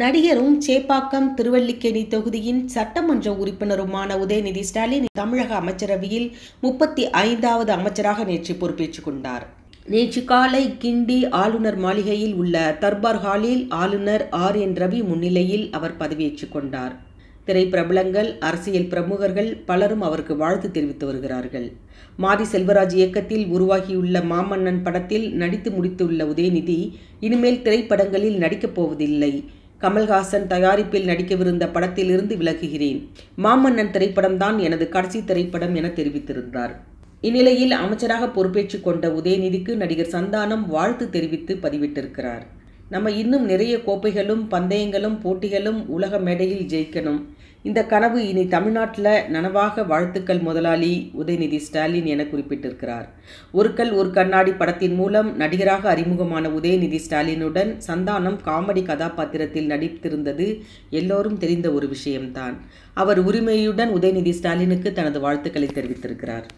நடிகரும் சேப்பாக்கம் திருவல்லிக்கேணி தொகுதியின் சட்டமன்ற உறுப்பினருமான உதயநிதி ஸ்டாலின் தமிழக அமைச்சரவையில் முப்பத்தி ஐந்தாவது அமைச்சராக நேற்று பொறுப்பேற்றுக் கொண்டார் நேற்று காலை கிண்டி ஆளுநர் மாளிகையில் உள்ள தர்பார் ஹாலில் ஆளுநர் ஆர் என் ரவி முன்னிலையில் அவர் பதவியேற்றுக் கொண்டார் திரைப்பிரபலங்கள் அரசியல் பிரமுகர்கள் பலரும் அவருக்கு வாழ்த்து தெரிவித்து வருகிறார்கள் மாரி செல்வராஜ் இயக்கத்தில் உருவாகியுள்ள மாமன்னன் படத்தில் நடித்து முடித்துள்ள உதயநிதி இனிமேல் திரைப்படங்களில் நடிக்கப் போவதில்லை கமல்ஹாசன் தயாரிப்பில் நடிக்கவிருந்த படத்திலிருந்து விலகுகிறேன் மாமன்னன் திரைப்படம்தான் எனது கடைசி திரைப்படம் என தெரிவித்திருந்தார் இந்நிலையில் அமைச்சராக பொறுப்பேற்றுக் கொண்ட உதயநிதிக்கு நடிகர் சந்தானம் வாழ்த்து தெரிவித்து பதிவிட்டிருக்கிறார் நம்ம இன்னும் நிறைய கோப்பைகளும் பந்தயங்களும் போட்டிகளும் உலக மேடையில் ஜெயிக்கணும் இந்த கனவு இனி தமிழ்நாட்டில் நனவாக வாழ்த்துக்கள் முதலாளி உதயநிதி ஸ்டாலின் என குறிப்பிட்டிருக்கிறார் ஒரு கல் ஒரு கண்ணாடி படத்தின் மூலம் நடிகராக அறிமுகமான உதயநிதி ஸ்டாலினுடன் சந்தானம் காமெடி கதாபாத்திரத்தில் நடித்திருந்தது எல்லோரும் தெரிந்த ஒரு விஷயம்தான் அவர் உரிமையுடன் உதயநிதி ஸ்டாலினுக்கு தனது வாழ்த்துக்களை தெரிவித்திருக்கிறார்